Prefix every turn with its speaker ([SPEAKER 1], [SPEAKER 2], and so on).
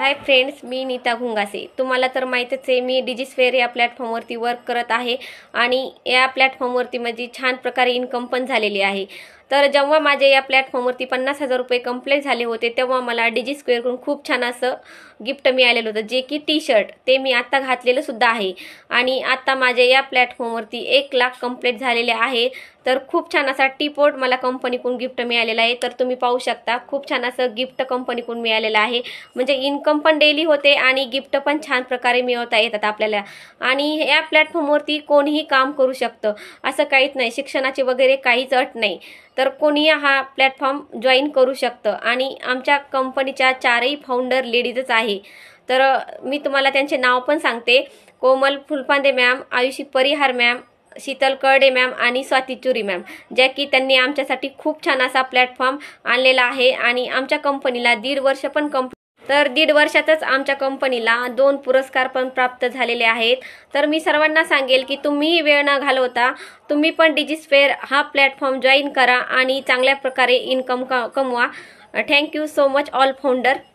[SPEAKER 1] hi friends मी नीता घुंगासे तुम्हाला तर माहीतच आहे मी डिजिस्फेअर या प्लॅटफॉर्मवरती वर्क करत आहे आणि या प्लॅटफॉर्मवरती माझी छान प्रकारे इन्कम पण झालेली आहे तर जेव्हा माझे या प्लॅटफॉर्मवरती पन्नास हजार रुपये कंप्लेंट झाले होते तेव्हा मला डिजी स्क्वेअरकडून खूप छान असं गिफ्ट मिळालेलं होतं जे की टी शर्ट ते मी आत्ता घातलेलं सुद्धा आहे आणि आत्ता माझे या प्लॅटफॉर्मवरती एक लाख कंप्लेंट झालेले आहे तर खूप छान असा टीपोर्ट मला कंपनीकडून गिफ्ट मिळालेला आहे तर तुम्ही पाहू शकता खूप छान असं गिफ्ट कंपनीकडून मिळालेलं आहे म्हणजे इन्कम पण डेली होते आणि गिफ्ट पण छान प्रकारे मिळवता येतात आपल्याला आणि या प्लॅटफॉर्मवरती कोणीही काम करू शकतं असं काहीच नाही शिक्षणाची वगैरे काहीच अट नाही तर कोणी हा प्लॅटफॉर्म जॉईन करू शकतं आणि आमच्या कंपनीच्या चारही फाउंडर लेडीजच आहे तर मी तुम्हाला त्यांचे नाव पण सांगते Komal Phulpande ma'am Ayushi Parihar ma'am Sheetal Karde ma'am आणि स्वाती चुरी मॅम ज्या की त्यांनी आमच्यासाठी खूप छान असा प्लॅटफॉर्म आणलेला आहे आणि आमच्या कंपनीला दीड वर्ष पण कंप तर दीड वर्षातच आमच्या कंपनीला दोन पुरस्कार पण प्राप्त झालेले आहेत तर मी सर्वांना सांगेल की तुम्हीही वेळ न घालवता तुम्ही पण डिजिस्फेअर हा प्लॅटफॉर्म जॉईन करा आणि चांगल्या प्रकारे इन्कम कमवा thank you so much all founder